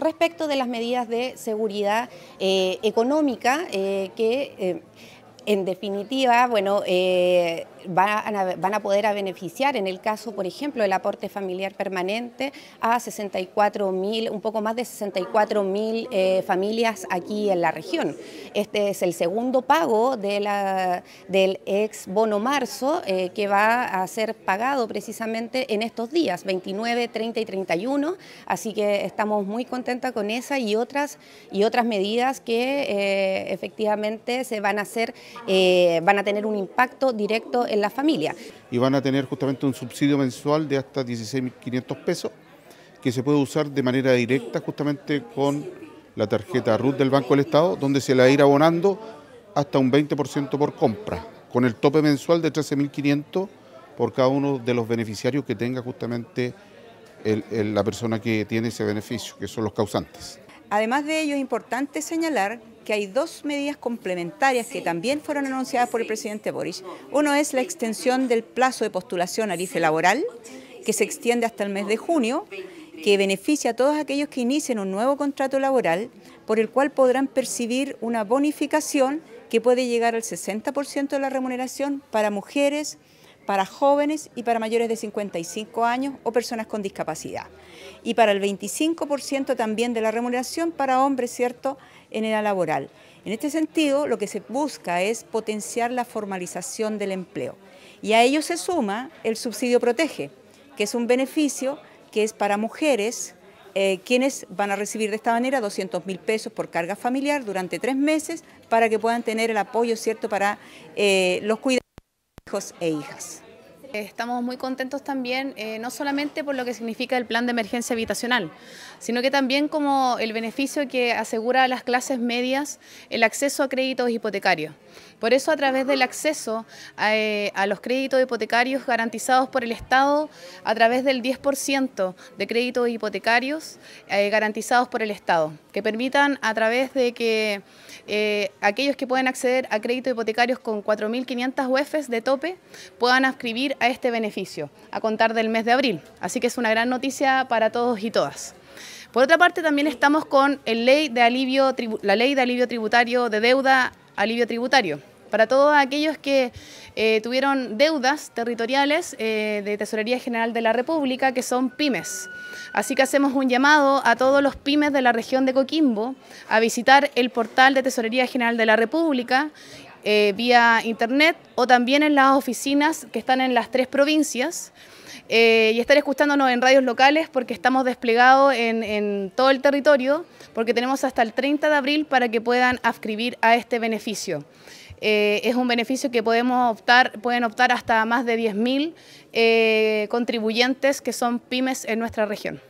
respecto de las medidas de seguridad eh, económica eh, que eh, en definitiva, bueno, eh, van, a, poder beneficiar, en el caso, por ejemplo, del aporte familiar permanente, a 64 mil, un poco más de 64 mil eh, familias aquí en la región. Este es el segundo pago del ex bono marzo eh, que va a ser pagado precisamente en estos días, 29, 30 y 31. Así que estamos muy contentas con esa y otras, y otras medidas que efectivamente se van a hacer eh, van a tener un impacto directo en la familia. Y van a tener justamente un subsidio mensual de hasta 16.500 pesos que se puede usar de manera directa justamente con la tarjeta RUT del Banco del Estado, donde se la irá abonando hasta un 20% por compra, con el tope mensual de 13.500 por cada uno de los beneficiarios que tenga justamente la persona que tiene ese beneficio, que son los causantes. Además de ello, es importante señalar que hay dos medidas complementarias que también fueron anunciadas por el presidente Boris. Uno es la extensión del plazo de postulación al IFE laboral, que se extiende hasta el mes de junio, que beneficia a todos aquellos que inicien un nuevo contrato laboral, por el cual podrán percibir una bonificación que puede llegar al 60% de la remuneración para mujeres, para jóvenes y para mayores de 55 años o personas con discapacidad. Y para el 25% también de la remuneración para hombres, ¿cierto?, en edad laboral. En este sentido, lo que se busca es potenciar la formalización del empleo. Y a ello se suma el subsidio Protege, que es un beneficio que es para mujeres eh, quienes van a recibir de esta manera 200 mil pesos por carga familiar durante tres meses para que puedan tener el apoyo, ¿cierto?, para eh, los cuidados e hijas. Estamos muy contentos también, eh, no solamente por lo que significa el plan de emergencia habitacional, sino que también como el beneficio que asegura a las clases medias el acceso a créditos hipotecarios. Por eso a través del acceso eh, a, los créditos hipotecarios garantizados por el Estado, a través del 10% de créditos hipotecarios eh, garantizados por el Estado, que permitan a través de que eh, aquellos que pueden acceder a créditos hipotecarios con 4.500 UEFs de tope puedan adscribir a este beneficio a contar del mes de abril. Así que es una gran noticia para todos y todas. Por otra parte, también estamos con la ley de alivio tributario de deuda, alivio tributario. Para todos aquellos que eh, tuvieron deudas territoriales eh, de Tesorería General de la República, que son pymes. Así que hacemos un llamado a todos los pymes de la región de Coquimbo a visitar el portal de Tesorería General de la República eh, vía internet o también en las oficinas que están en las tres provincias. Eh, y estar escuchándonos en radios locales porque estamos desplegados en, todo el territorio, porque tenemos hasta el 30 de abril para que puedan adscribir a este beneficio. Eh, es un beneficio que podemos optar, pueden optar hasta más de 10.000 eh, contribuyentes que son pymes en nuestra región.